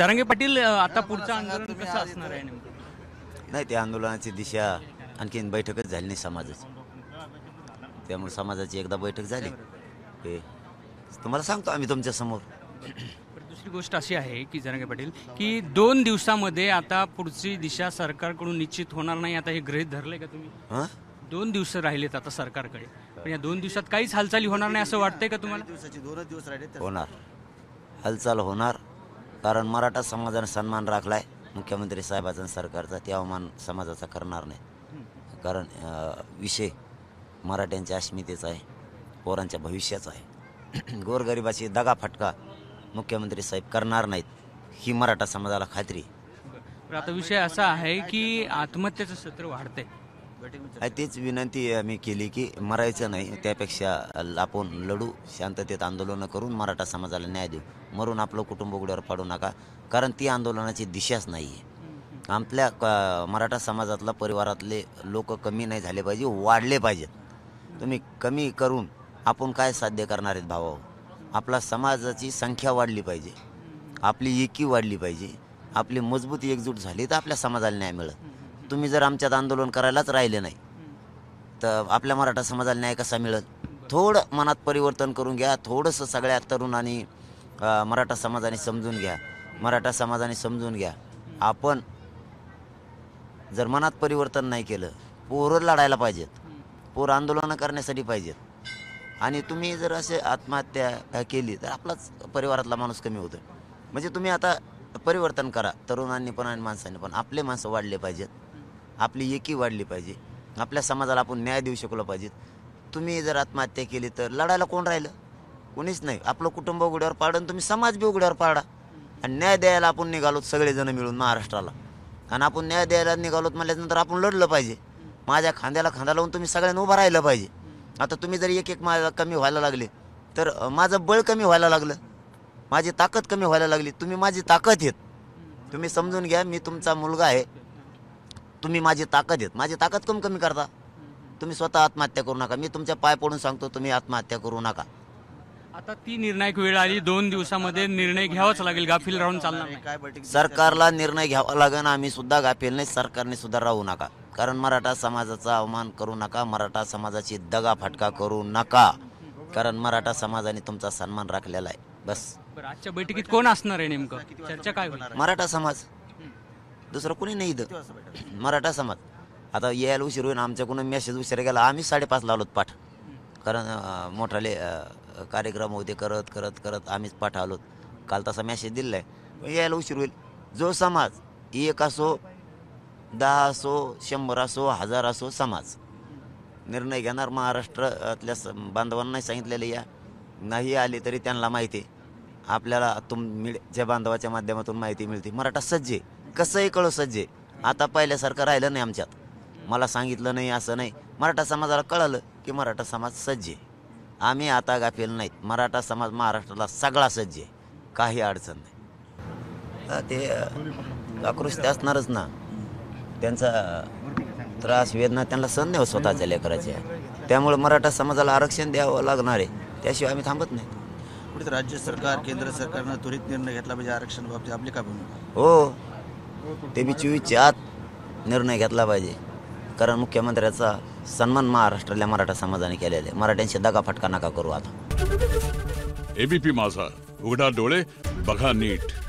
जरांगे पाटील आता पुढचं आंदोलन कसं असणार आहे नाही त्या आंदोलनाची दिशा आणखीन बैठकच झाली नाही समाजाची त्यामुळे समाजाची एकदा बैठक झाली हे तुम्हाला सांगतो आम्ही तुमच्या समोर पण दुसरी गोष्ट अशी आहे की जरंगे पाटील की दोन दिवसामध्ये आता पुढची दिशा सरकारकडून निश्चित होणार नाही आता हे गृहित धरलंय का तुम्ही दोन दिवस राहिलेत आता सरकारकडे पण या दोन दिवसात काहीच हालचाली होणार नाही असं वाटतंय का तुम्हाला दिवसाचे दोनच दिवस राहिले होणार हालचाल होणार कारण मराठा समाजाने सन्मान राखला आहे मुख्यमंत्री साहेबाचा सरकारचा ते अवमान समाजाचा करणार नाही कारण विषय मराठ्यांच्या अस्मितेचा आहे पोरांच्या भविष्याचा आहे गोरगरिबाची दगा फटका मुख्यमंत्री साहेब करणार नाहीत ही मराठा समाजाला खात्री आता विषय असा आहे की आत्महत्येचं सत्र वाढते तीच विनंती आम्ही केली की मरायचं नाही त्यापेक्षा आपण लढू शांततेत आंदोलनं करून मराठा समाजाला न्याय देऊ मरून आपलं कुटुंब उघड्यावर पाडू नका कारण ती आंदोलनाची दिशाच नाही आहे आपल्या मराठा समाजातला परिवारातले लोक कमी नाही झाले पाहिजे वाढले पाहिजेत तुम्ही कमी करून आपण काय साध्य करणार आहेत भावा आपला समाजाची संख्या वाढली पाहिजे आपली एकी वाढली पाहिजे आपली मजबूत एकजूट झाली तर आपल्या समाजाला न्याय मिळत तुम्ही जर आमच्यात आंदोलन करायलाच राहिले नाही तर आपल्या मराठा समाजाला न्याय कसा मिळेल थोडं मनात परिवर्तन करून घ्या थोडंसं सगळ्या तरुणांनी मराठा समाजाने समजून घ्या मराठा समाजाने समजून घ्या आपण जर मनात परिवर्तन नाही केलं पोरं लढायला पाहिजेत पोर आंदोलनं करण्यासाठी पाहिजेत आणि तुम्ही जर असे आत्महत्या केली तर आपलाच परिवारातला माणूस कमी होतो म्हणजे तुम्ही आता परिवर्तन करा तरुणांनी पण आणि माणसांनी पण आपले माणसं वाढले पाहिजेत आपली एकी वाढली पाहिजे आपल्या समाजाला आपण न्याय देऊ शकलो पाहिजे तुम्ही जर आत्महत्या केली तर लढायला कोण राहिलं कोणीच नाही आपलं कुटुंब उघड्यावर पाडा तुम्ही समाज बी उघड्यावर पाडा आणि न्याय द्यायला आपण निघालोत सगळेजण मिळून महाराष्ट्राला आणि आपण न्याय द्यायला निघालोत म्हटल्यानंतर आपण लढलं पाहिजे माझ्या खांद्याला खांदा लावून तुम्ही सगळ्यांना उभं राहिलं पाहिजे आता तुम्ही जर एक एक माझा कमी व्हायला लागले तर माझं बळ कमी व्हायला लागलं माझी ताकद कमी व्हायला लागली तुम्ही माझी ताकद आहेत तुम्ही समजून घ्या मी तुमचा मुलगा आहे तुम्ही माझी ताकद आहेत माझी ताकद कमी कमी करता तुम्ही स्वतः आत्महत्या करू नका मी तुमच्या पाय पडून सांगतो तुम्ही आत्महत्या करू नका आता ती निर्णायक वेळ आली दोन दिवसामध्ये निर्णय घ्यावाच लागेल गाफील राहून चालणार सरकारला निर्णय घ्यावा लागेल आम्ही सुद्धा गाफील नाही सरकारने सुद्धा राहू नका कारण मराठा समाजाचा अवमान करू नका मराठा समाजाची दगा फटका करू नका कारण मराठा समाजाने तुमचा सन्मान राखलेला आहे बस आजच्या बैठकीत कोण असणार आहे नेमकं चर्चा काय मराठा समाज दुसरं कोणी नाही इथं मराठा समाज आता यायला उशीर होईल आमच्याकडून मेसेज उशीर गेला आम्ही साडेपाच लावलो पाठ कारण मोठाले कार्यक्रम होते करत करत करत आम्हीच पाठ आलो काल तसा मेसेज दिलेला आहे यायला उशीर होईल जो समाज एक असो दहा असो शंभर असो हजार असो समाज निर्णय घेणार महाराष्ट्रातल्या बांधवांनाही सांगितलेलं या नाही आले तरी त्यांना माहिती आपल्याला तुम मिळ ज्या बांधवाच्या माध्यमातून माहिती मिळते मराठा सज्जे कसंही कळू सज्जे आता पहिल्यासारखं राहिलं नाही आमच्यात मला सांगितलं नाही असं नाही मराठा समाजाला कळालं की मराठा समाज सज्ज आहे आम्ही आता गाफील नाहीत मराठा समाज महाराष्ट्राला सगळा सज्ज आहे काही अडचण नाही ते आक्रोश असणारच ना त्यांचा त्रास वेदना त्यांना सण नाही स्वतःच्या लेकराच्या त्यामुळे मराठा समाजाला आरक्षण द्यावं लागणार आहे त्याशिवाय आम्ही थांबत नाही राज्य सरकार केंद्र सरकारनं त्वरित निर्णय घेतला पाहिजे आरक्षण बाबतीत आपली काय भूमिका हो ते बी चोवीसच्या आत निर्णय घेतला पाहिजे कारण मुख्यमंत्र्याचा सन्मान महाराष्ट्राला मराठा समाजाने केलेला आहे मराठ्यांशी दगा फटका नका करू आता एबीपी माझा उघडा डोळे बघा नीट